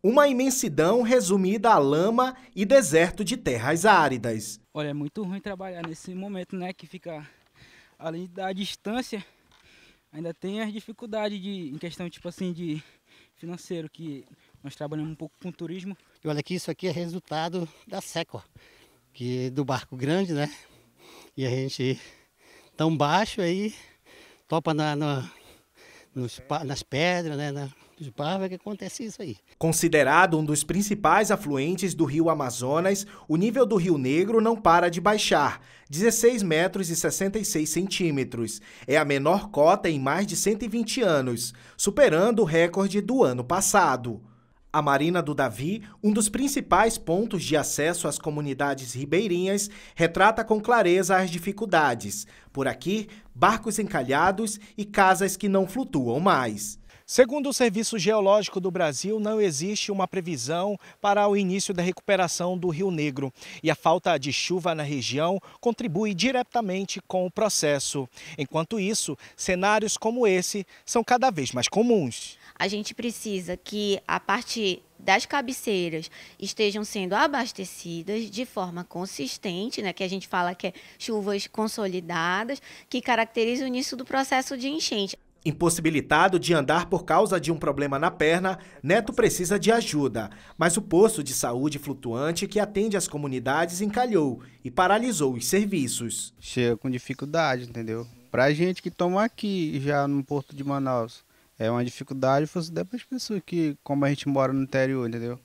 Uma imensidão resumida a lama e deserto de terras áridas. Olha, é muito ruim trabalhar nesse momento, né? Que fica, além da distância, ainda tem as dificuldades de, em questão, tipo assim, de financeiro, que nós trabalhamos um pouco com turismo. E olha que isso aqui é resultado da seca, que do barco grande, né? E a gente tão baixo aí, topa na, na nos, nas pedras, né? Na, de Barros que acontece isso aí. Considerado um dos principais afluentes do rio Amazonas, o nível do Rio Negro não para de baixar, 16 metros e 66 centímetros. É a menor cota em mais de 120 anos, superando o recorde do ano passado. A Marina do Davi, um dos principais pontos de acesso às comunidades ribeirinhas, retrata com clareza as dificuldades. Por aqui, barcos encalhados e casas que não flutuam mais. Segundo o Serviço Geológico do Brasil, não existe uma previsão para o início da recuperação do Rio Negro e a falta de chuva na região contribui diretamente com o processo. Enquanto isso, cenários como esse são cada vez mais comuns. A gente precisa que a parte das cabeceiras estejam sendo abastecidas de forma consistente, né, que a gente fala que é chuvas consolidadas, que caracterizam o início do processo de enchente. Impossibilitado de andar por causa de um problema na perna, Neto precisa de ajuda, mas o posto de saúde flutuante que atende as comunidades encalhou e paralisou os serviços. Chega com dificuldade, entendeu? Pra gente que toma aqui já no Porto de Manaus, é uma dificuldade, fosse der para as pessoas que, como a gente mora no interior, entendeu?